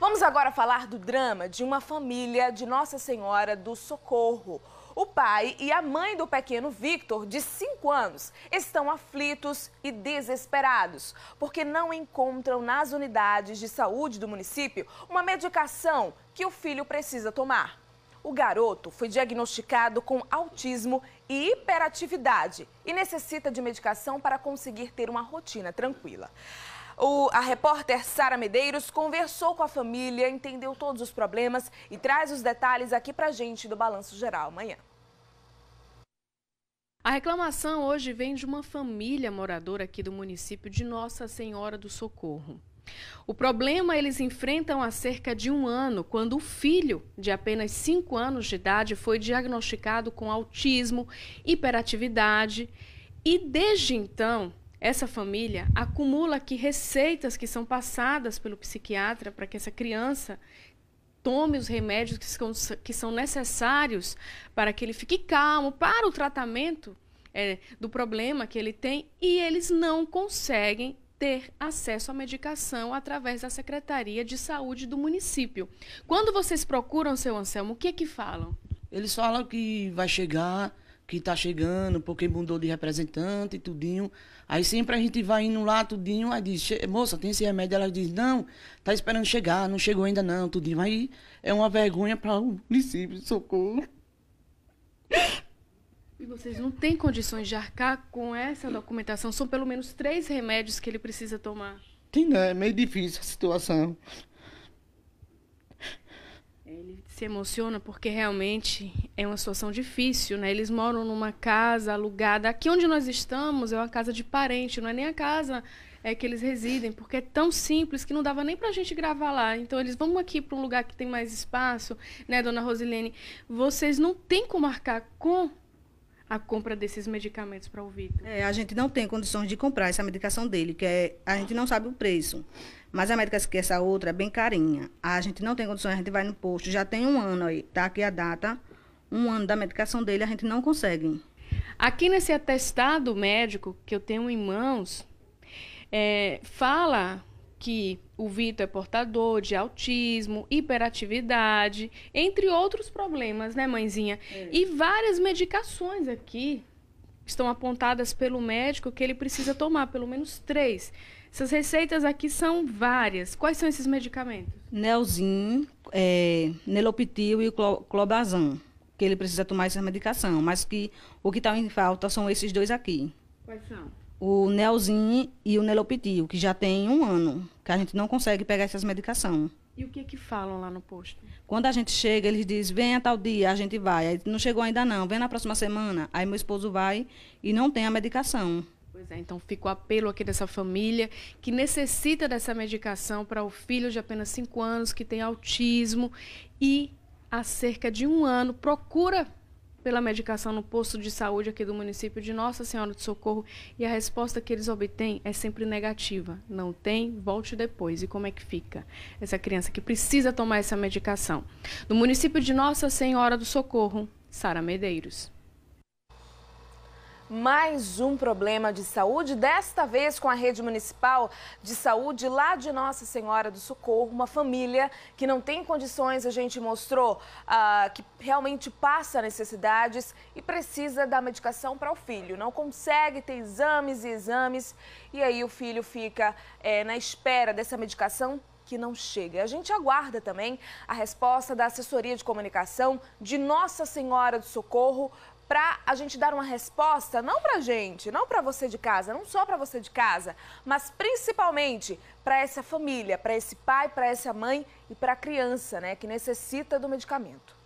Vamos agora falar do drama de uma família de Nossa Senhora do Socorro. O pai e a mãe do pequeno Victor, de 5 anos, estão aflitos e desesperados, porque não encontram nas unidades de saúde do município uma medicação que o filho precisa tomar. O garoto foi diagnosticado com autismo e hiperatividade e necessita de medicação para conseguir ter uma rotina tranquila. O, a repórter Sara Medeiros conversou com a família, entendeu todos os problemas e traz os detalhes aqui pra gente do Balanço Geral amanhã. A reclamação hoje vem de uma família moradora aqui do município de Nossa Senhora do Socorro. O problema eles enfrentam há cerca de um ano, quando o filho, de apenas 5 anos de idade, foi diagnosticado com autismo, hiperatividade e, desde então, essa família acumula que receitas que são passadas pelo psiquiatra para que essa criança tome os remédios que são, que são necessários para que ele fique calmo, para o tratamento é, do problema que ele tem, e eles não conseguem ter acesso à medicação através da Secretaria de Saúde do município. Quando vocês procuram, seu Anselmo, o que é que falam? Eles falam que vai chegar que tá chegando, porque mudou de representante e tudinho. Aí sempre a gente vai indo lá, tudinho, aí diz, moça, tem esse remédio? Ela diz, não, tá esperando chegar, não chegou ainda não, tudinho. Aí é uma vergonha para o município, socorro. E vocês não têm condições de arcar com essa documentação? São pelo menos três remédios que ele precisa tomar. Tem, não, né? é meio difícil a situação. Ele se emociona porque realmente é uma situação difícil, né? Eles moram numa casa alugada. Aqui onde nós estamos é uma casa de parente, não é nem a casa é que eles residem, porque é tão simples que não dava nem para a gente gravar lá. Então eles vão aqui para um lugar que tem mais espaço, né, dona Rosilene? Vocês não têm como marcar com a compra desses medicamentos para o Vitor? É, a gente não tem condições de comprar essa medicação dele, que é, a gente não sabe o preço. Mas a médica que essa outra é bem carinha. A gente não tem condições, a gente vai no posto, já tem um ano aí, tá aqui a data, um ano da medicação dele, a gente não consegue. Aqui nesse atestado médico que eu tenho em mãos, é, fala que o Vitor é portador de autismo, hiperatividade, entre outros problemas, né, mãezinha? É. E várias medicações aqui estão apontadas pelo médico que ele precisa tomar, pelo menos três. Essas receitas aqui são várias. Quais são esses medicamentos? Nelzin, é, Nelopitil e Clobazam, que ele precisa tomar essa medicação, mas que o que está em falta são esses dois aqui. Quais são? o Neozin e o Nelopitil, que já tem um ano, que a gente não consegue pegar essas medicações. E o que é que falam lá no posto? Quando a gente chega, eles dizem, venha tal dia, a gente vai. Aí, não chegou ainda não, vem na próxima semana. Aí meu esposo vai e não tem a medicação. Pois é, então fica o apelo aqui dessa família que necessita dessa medicação para o filho de apenas 5 anos, que tem autismo e há cerca de um ano procura pela medicação no posto de saúde aqui do município de Nossa Senhora do Socorro e a resposta que eles obtêm é sempre negativa. Não tem, volte depois. E como é que fica essa criança que precisa tomar essa medicação? No município de Nossa Senhora do Socorro, Sara Medeiros mais um problema de saúde, desta vez com a rede municipal de saúde lá de Nossa Senhora do Socorro, uma família que não tem condições, a gente mostrou ah, que realmente passa necessidades e precisa da medicação para o filho. Não consegue, ter exames e exames, e aí o filho fica é, na espera dessa medicação que não chega. A gente aguarda também a resposta da assessoria de comunicação de Nossa Senhora do Socorro para a gente dar uma resposta, não para gente, não para você de casa, não só para você de casa, mas principalmente para essa família, para esse pai, para essa mãe e para a criança, né, que necessita do medicamento.